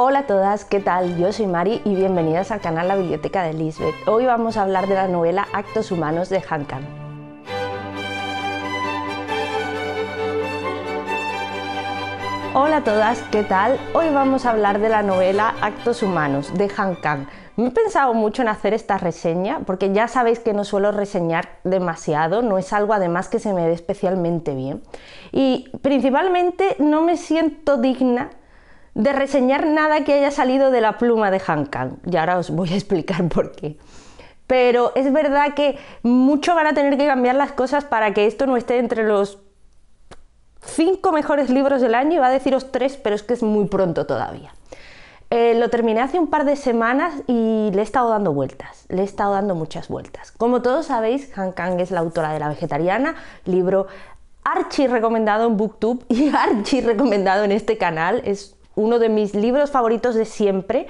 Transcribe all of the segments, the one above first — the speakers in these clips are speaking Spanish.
Hola a todas, ¿qué tal? Yo soy Mari y bienvenidas al canal La Biblioteca de Lisbeth. Hoy vamos a hablar de la novela Actos Humanos de Han Kang. Hola a todas, ¿qué tal? Hoy vamos a hablar de la novela Actos Humanos de Han Kang. Me he pensado mucho en hacer esta reseña porque ya sabéis que no suelo reseñar demasiado, no es algo además que se me dé especialmente bien. Y principalmente no me siento digna de reseñar nada que haya salido de la pluma de Han Kang. Y ahora os voy a explicar por qué. Pero es verdad que mucho van a tener que cambiar las cosas para que esto no esté entre los cinco mejores libros del año. va a deciros tres, pero es que es muy pronto todavía. Eh, lo terminé hace un par de semanas y le he estado dando vueltas, le he estado dando muchas vueltas. Como todos sabéis, Han Kang es la autora de La Vegetariana, libro archi recomendado en Booktube y archi recomendado en este canal. Es uno de mis libros favoritos de siempre,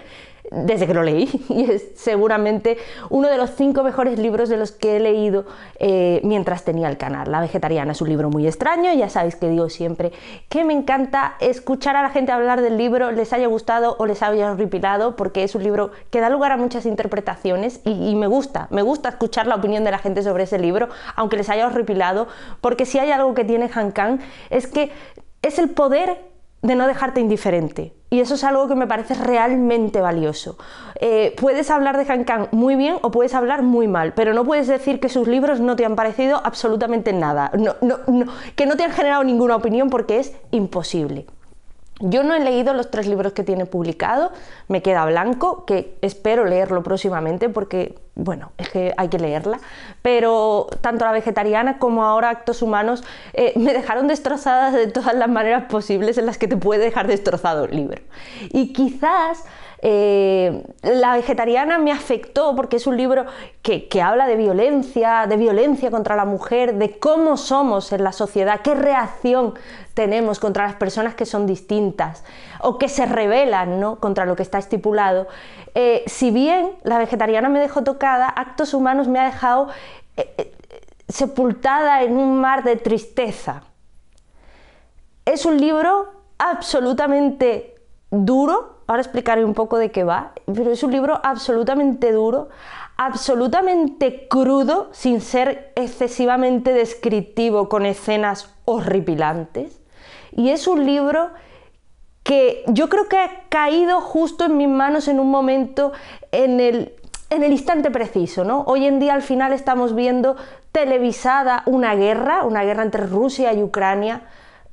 desde que lo leí, y es seguramente uno de los cinco mejores libros de los que he leído eh, mientras tenía el canal. La Vegetariana es un libro muy extraño, ya sabéis que digo siempre que me encanta escuchar a la gente hablar del libro, les haya gustado o les haya horripilado, porque es un libro que da lugar a muchas interpretaciones y, y me gusta, me gusta escuchar la opinión de la gente sobre ese libro, aunque les haya horripilado, porque si hay algo que tiene Han Kang es que es el poder de no dejarte indiferente. Y eso es algo que me parece realmente valioso. Eh, puedes hablar de Kang muy bien o puedes hablar muy mal, pero no puedes decir que sus libros no te han parecido absolutamente nada, que no te han generado ninguna opinión porque es imposible. Yo no he leído los tres libros que tiene publicado, me queda blanco, que espero leerlo próximamente porque, bueno, es que hay que leerla, pero tanto la vegetariana como ahora Actos Humanos eh, me dejaron destrozadas de todas las maneras posibles en las que te puede dejar destrozado un libro. Y quizás eh, la vegetariana me afectó porque es un libro que, habla de violencia, de violencia contra la mujer, de cómo somos en la sociedad, qué reacción tenemos contra las personas que son distintas o que se rebelan contra lo que está estipulado. Eh, si bien la vegetariana me dejó tocada, Actos Humanos me ha dejado eh, sepultada en un mar de tristeza. Es un libro absolutamente duro, Ahora explicaré un poco de qué va, pero es un libro absolutamente duro, absolutamente crudo, sin ser excesivamente descriptivo, con escenas horripilantes. Y es un libro que yo creo que ha caído justo en mis manos en un momento, en el, en el instante preciso. ¿no? Hoy en día al final estamos viendo televisada una guerra, una guerra entre Rusia y Ucrania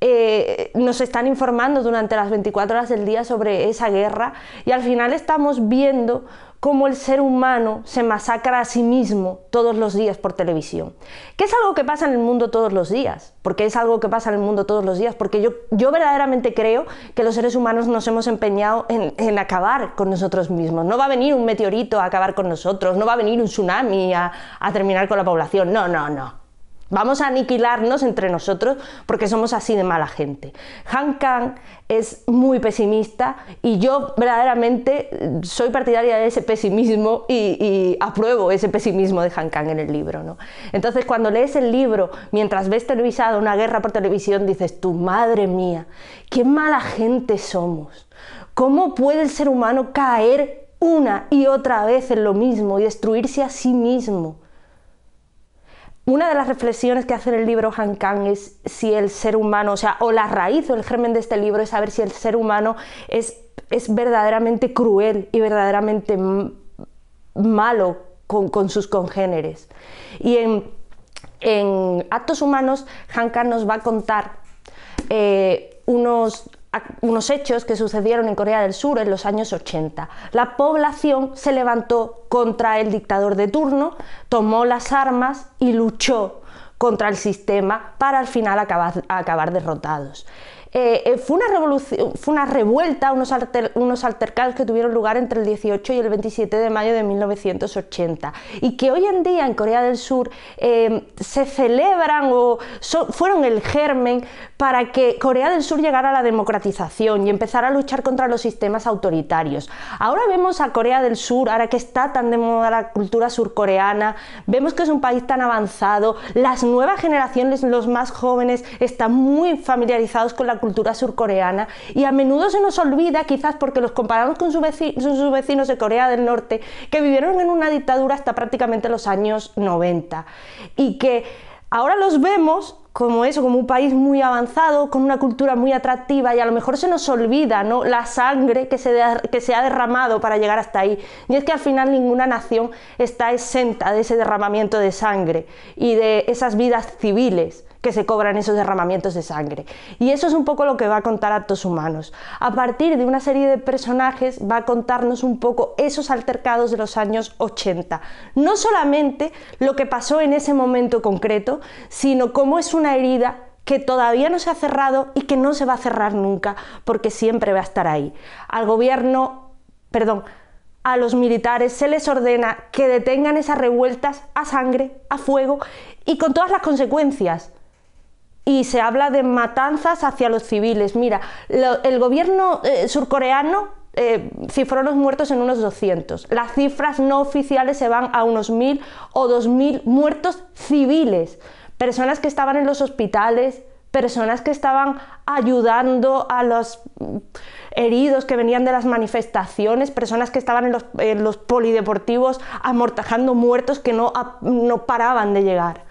eh, nos están informando durante las 24 horas del día sobre esa guerra y al final estamos viendo cómo el ser humano se masacra a sí mismo todos los días por televisión. Que es algo que pasa en el mundo todos los días, porque es algo que pasa en el mundo todos los días, porque yo, verdaderamente creo que los seres humanos nos hemos empeñado en, acabar con nosotros mismos. No va a venir un meteorito a acabar con nosotros, no va a venir un tsunami a terminar con la población, no, no, no. Vamos a aniquilarnos entre nosotros porque somos así de mala gente. Han Kang es muy pesimista y yo verdaderamente eh, soy partidaria de ese pesimismo y, apruebo ese pesimismo de Han Kang en el libro. ¿no? Entonces cuando lees el libro mientras ves televisado una guerra por televisión dices, tu madre mía, qué mala gente somos. ¿Cómo puede el ser humano caer una y otra vez en lo mismo y destruirse a sí mismo? Una de las reflexiones que hace en el libro Han Kang es si el ser humano, o sea, o la raíz o el germen de este libro es saber si el ser humano es, es verdaderamente cruel y verdaderamente malo con, sus congéneres. Y en, Actos Humanos, Han Kang nos va a contar eh, unos unos hechos que sucedieron en Corea del Sur en los años 80. La población se levantó contra el dictador de turno, tomó las armas y luchó contra el sistema para al final acabar, acabar derrotados. Eh, eh, fue, una revolución, fue una revuelta, unos, altercados que tuvieron lugar entre el 18 y el 27 de mayo de 1980 y que hoy en día en Corea del Sur em, se celebran o fueron el germen para que Corea del Sur llegara a la democratización y empezara a luchar contra los sistemas autoritarios. Ahora vemos a Corea del Sur, ahora que está tan de moda la cultura surcoreana, vemos que es un país tan avanzado, las nuevas generaciones, los más jóvenes, están muy familiarizados con la cultura cultura surcoreana y a menudo se nos olvida, quizás porque los comparamos con sus vecinos, de Corea del Norte, que vivieron en una dictadura hasta prácticamente los años 90 y que ahora los vemos como eso, como un país muy avanzado, con una cultura muy atractiva y a lo mejor se nos olvida la sangre que se, que se ha derramado para llegar hasta ahí. Y es que al final ninguna nación está exenta de ese derramamiento de sangre y de esas vidas civiles que se cobran esos derramamientos de sangre. Y eso es un poco lo que va a contar Actos Humanos. A partir de una serie de personajes va a contarnos un poco esos altercados de los años 80. No solamente lo que pasó en ese momento concreto, sino cómo es una herida que todavía no se ha cerrado y que no se va a cerrar nunca, porque siempre va a estar ahí. Al gobierno, perdón, a los militares se les ordena que detengan esas revueltas a sangre, a fuego y con todas las consecuencias y se habla de matanzas hacia los civiles. Mira, el gobierno eh, surcoreano eh, cifró los muertos en unos 200. Las cifras no oficiales se van a unos 1.000 o 2.000 muertos civiles, personas que estaban en los hospitales, personas que estaban ayudando a los mm, heridos que venían de las manifestaciones, personas que estaban en los, polideportivos amortajando muertos que no, no paraban de llegar.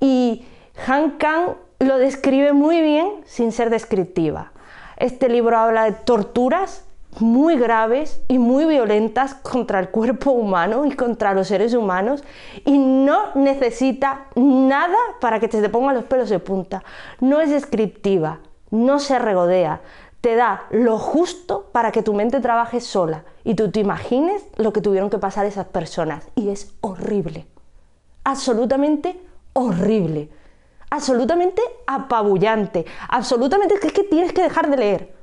Y Han Kang lo describe muy bien sin ser descriptiva. Este libro habla de torturas muy graves y muy violentas contra el cuerpo humano y contra los seres humanos y no necesita nada para que te, se pongan los pelos de punta. No es descriptiva, no se regodea, te da lo justo para que tu mente trabaje sola y tú te imagines lo que tuvieron que pasar esas personas. Y es horrible, absolutamente horrible absolutamente apabullante, absolutamente es que tienes que dejar de leer.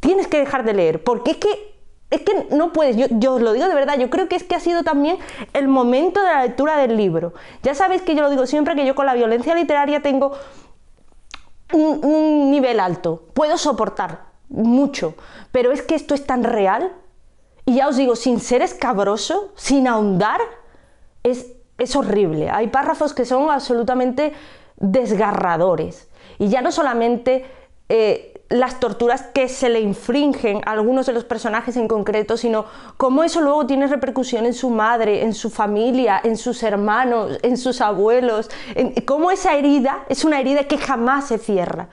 Tienes que dejar de leer, porque es que es que no puedes, yo, os lo digo de verdad, yo creo que es que ha sido también el momento de la lectura del libro. Ya sabéis que yo lo digo siempre, que yo con la violencia literaria tengo un, un nivel alto, puedo soportar mucho, pero es que esto es tan real, y ya os digo, sin ser escabroso, sin ahondar, es es horrible. Hay párrafos que son absolutamente desgarradores. Y ya no solamente eh, las torturas que se le infringen a algunos de los personajes en concreto, sino cómo eso luego tiene repercusión en su madre, en su familia, en sus hermanos, en sus abuelos, cómo esa herida es una herida que jamás se cierra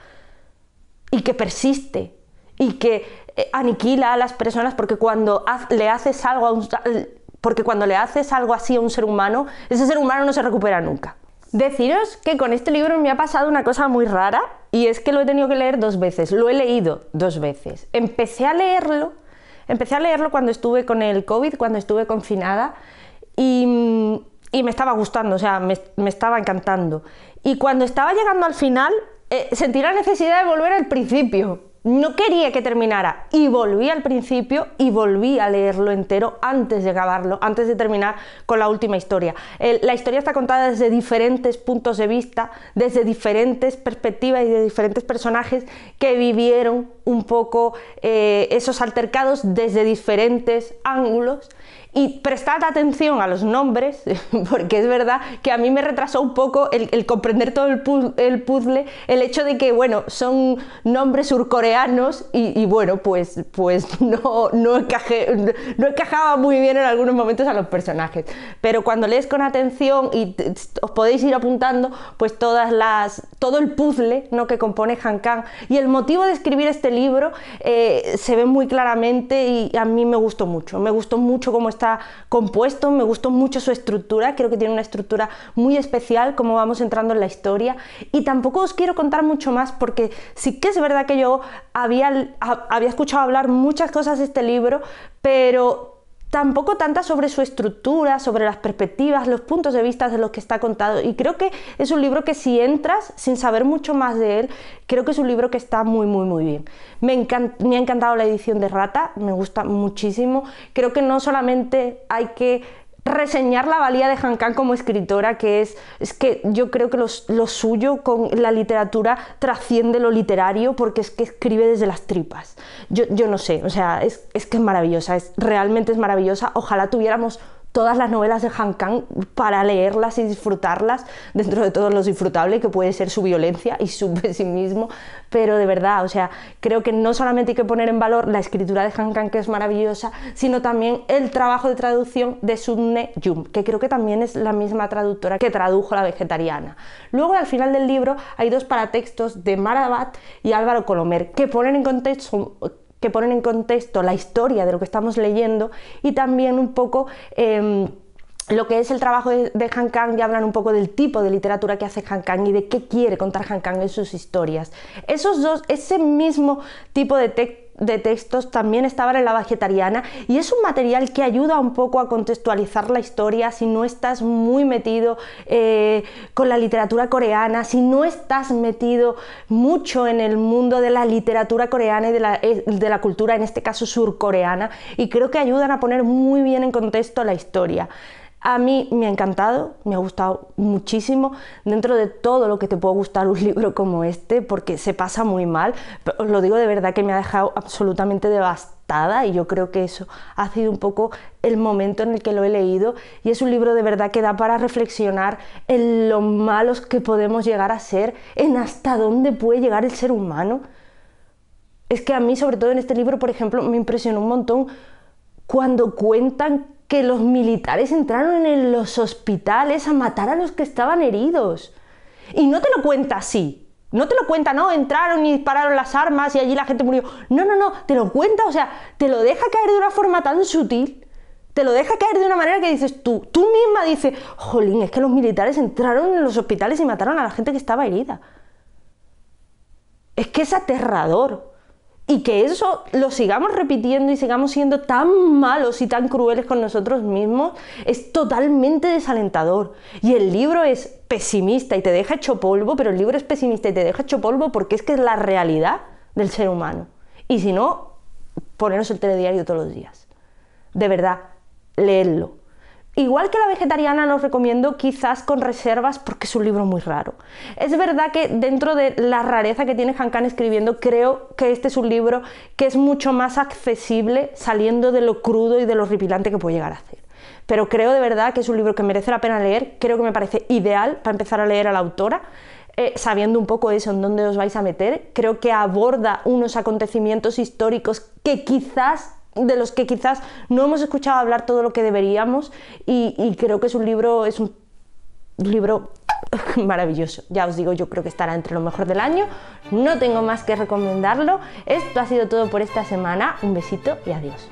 y que persiste y que eh, aniquila a las personas porque cuando le haces algo a un, porque cuando le haces algo así a un ser humano, ese ser humano no se recupera nunca. Deciros que con este libro me ha pasado una cosa muy rara y es que lo he tenido que leer dos veces, lo he leído dos veces. Empecé a leerlo, empecé a leerlo cuando estuve con el COVID, cuando estuve confinada y, me estaba gustando, o sea, me, estaba encantando. Y cuando estaba llegando al final, eh, sentí la necesidad de volver al principio, no quería que terminara y volví al principio y volví a leerlo entero antes de acabarlo, antes de terminar con la última historia. la historia está contada desde diferentes puntos de vista, desde diferentes perspectivas y de diferentes personajes que vivieron un poco eh, esos altercados desde diferentes ángulos. Y prestad atención a los nombres, porque es verdad que a mí me retrasó un poco el, comprender todo el, el puzzle, el hecho de que, bueno, son nombres surcoreanos y, bueno, pues, pues no, no, encajaba muy bien en algunos momentos a los personajes. Pero cuando lees con atención y os podéis ir apuntando, pues todas las, todo el puzzle ¿no? que compone Han Kang y el motivo de escribir este libro eh, se ve muy claramente y a mí me gustó mucho. Me gustó mucho cómo está compuesto, me gustó mucho su estructura, creo que tiene una estructura muy especial, como vamos entrando en la historia. Y tampoco os quiero contar mucho más porque sí que es verdad que yo había, escuchado hablar muchas cosas de este libro, pero tampoco tanta sobre su estructura, sobre las perspectivas, los puntos de vista de los que está contado. Y creo que es un libro que si entras sin saber mucho más de él, creo que es un libro que está muy, muy, muy bien. Me, me ha encantado la edición de Rata, me gusta muchísimo. Creo que no solamente hay que reseñar la valía de Han como escritora, que es, es que yo creo que lo suyo con la literatura trasciende lo literario porque es que escribe desde las tripas. Yo, yo no sé, o sea, es, es que es maravillosa, es, realmente es maravillosa. Ojalá tuviéramos todas las novelas de Han Kang para leerlas y disfrutarlas dentro de todos los disfrutables que puede ser su violencia y su pesimismo, pero de verdad, o sea, creo que no solamente hay que poner en valor la escritura de Han Kang que es maravillosa, sino también el trabajo de traducción de Sunne Jum, que creo que también es la misma traductora que tradujo La vegetariana. Luego al final del libro hay dos paratextos de Marabat y Álvaro Colomer que ponen en contexto que ponen en contexto la historia de lo que estamos leyendo y también un poco... Em, lo que es el trabajo de, Han Kang y hablan un poco del tipo de literatura que hace Han Kang y de qué quiere contar Han Kang en sus historias. Esos dos, ese mismo tipo de, texto, de textos también estaban en la vegetariana y es un material que ayuda un poco a contextualizar la historia si no estás muy metido eh, con la literatura coreana, si no estás metido mucho en el mundo de la literatura coreana y de la, eh, de la cultura, en este caso surcoreana, y creo que ayudan a poner muy bien en contexto la historia. A mí me ha encantado, me ha gustado muchísimo, dentro de todo lo que te puede gustar un libro como este, porque se pasa muy mal, os lo digo de verdad que me ha dejado absolutamente devastada y yo creo que eso ha sido un poco el momento en el que lo he leído y es un libro de verdad que da para reflexionar en lo malos que podemos llegar a ser, en hasta dónde puede llegar el ser humano. Es que a mí, sobre todo en este libro, por ejemplo, me impresionó un montón cuando cuentan que los militares entraron en los hospitales a matar a los que estaban heridos. Y no te lo cuenta así. No te lo cuenta, no, entraron y dispararon las armas y allí la gente murió. No, no, no, te lo cuenta, o sea, te lo deja caer de una forma tan sutil, te lo deja caer de una manera que dices tú, tú misma dices, jolín, es que los militares entraron en los hospitales y mataron a la gente que estaba herida. Es que es aterrador y que eso lo sigamos repitiendo y sigamos siendo tan malos y tan crueles con nosotros mismos es totalmente desalentador. Y el libro es pesimista y te deja hecho polvo, pero el libro es pesimista y te deja hecho polvo porque es que es la realidad del ser humano. Y si no, ponernos el telediario todos los días. De verdad, leedlo. Igual que la vegetariana, nos recomiendo quizás con reservas porque es un libro muy raro. Es verdad que dentro de la rareza que tiene Hankan escribiendo, creo que este es un libro que es mucho más accesible saliendo de lo crudo y de lo horripilante que puede llegar a hacer. Pero creo de verdad que es un libro que merece la pena leer, creo que me parece ideal para empezar a leer a la autora. Eh, sabiendo un poco eso, en dónde os vais a meter, creo que aborda unos acontecimientos históricos que quizás de los que quizás no hemos escuchado hablar todo lo que deberíamos y, creo que es un libro, es un libro maravilloso. Ya os digo, yo creo que estará entre lo mejor del año. No tengo más que recomendarlo. Esto ha sido todo por esta semana. Un besito y adiós.